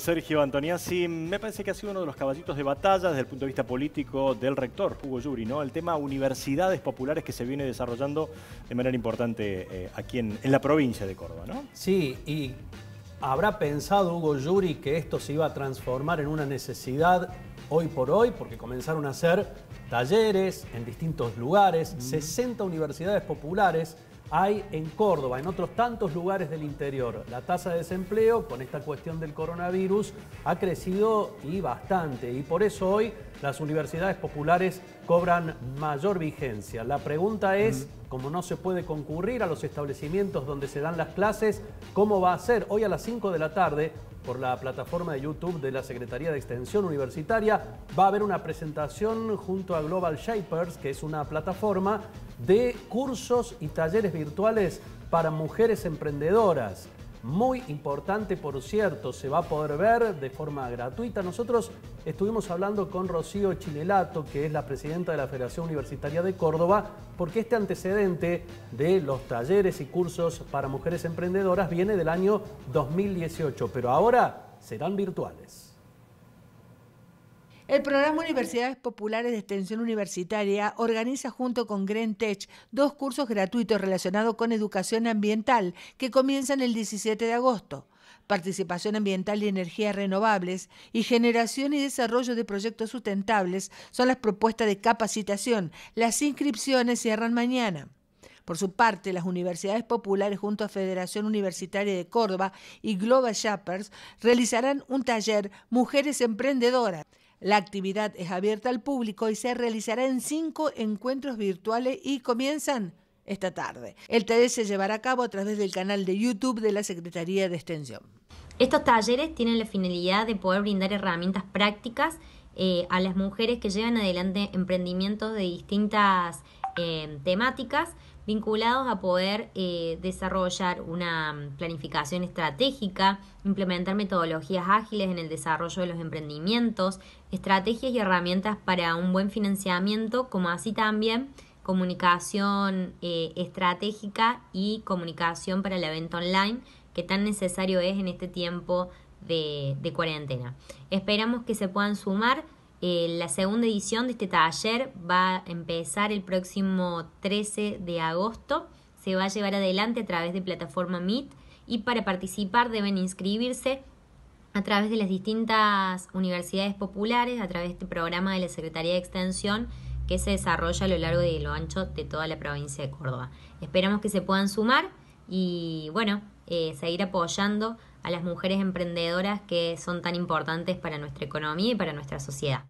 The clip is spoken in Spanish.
Sergio sí, me parece que ha sido uno de los caballitos de batalla desde el punto de vista político del rector Hugo Yuri, ¿no? El tema universidades populares que se viene desarrollando de manera importante eh, aquí en, la provincia de Córdoba, ¿no? Sí, y habrá pensado Hugo Yuri que esto se iba a transformar en una necesidad hoy por hoy, porque comenzaron a hacer talleres en distintos lugares, 60 universidades populares hay en Córdoba, en otros tantos lugares del interior. La tasa de desempleo con esta cuestión del coronavirus ha crecido y bastante y por eso hoy las universidades populares cobran mayor vigencia. La pregunta es, como no se puede concurrir a los establecimientos donde se dan las clases, ¿cómo va a ser? Hoy a las 5 de la tarde, por la plataforma de YouTube de la Secretaría de Extensión Universitaria, va a haber una presentación junto a Global Shapers, que es una plataforma de cursos y talleres virtuales para mujeres emprendedoras muy importante, por cierto, se va a poder ver de forma gratuita. Nosotros estuvimos hablando con Rocío Chilelato, que es la presidenta de la Federación Universitaria de Córdoba, porque este antecedente de los talleres y cursos para mujeres emprendedoras viene del año 2018, pero ahora serán virtuales. El programa Universidades Populares de Extensión Universitaria organiza junto con Green Tech dos cursos gratuitos relacionados con educación ambiental que comienzan el 17 de agosto. Participación ambiental y energías renovables y generación y desarrollo de proyectos sustentables son las propuestas de capacitación. Las inscripciones cierran mañana. Por su parte, las universidades populares junto a Federación Universitaria de Córdoba y Global shoppers realizarán un taller Mujeres Emprendedoras. La actividad es abierta al público y se realizará en cinco encuentros virtuales y comienzan esta tarde. El taller se llevará a cabo a través del canal de YouTube de la Secretaría de Extensión. Estos talleres tienen la finalidad de poder brindar herramientas prácticas eh, a las mujeres que llevan adelante emprendimientos de distintas eh, temáticas vinculados a poder eh, desarrollar una mm, planificación estratégica, implementar metodologías ágiles en el desarrollo de los emprendimientos, estrategias y herramientas para un buen financiamiento, como así también comunicación eh, estratégica y comunicación para el evento online, que tan necesario es en este tiempo de cuarentena. Esperamos que se puedan sumar. Eh, la segunda edición de este taller va a empezar el próximo 13 de agosto. Se va a llevar adelante a través de plataforma Meet y para participar deben inscribirse a través de las distintas universidades populares, a través de este programa de la Secretaría de Extensión que se desarrolla a lo largo y de lo ancho de toda la provincia de Córdoba. Esperamos que se puedan sumar y bueno, eh, seguir apoyando a las mujeres emprendedoras que son tan importantes para nuestra economía y para nuestra sociedad.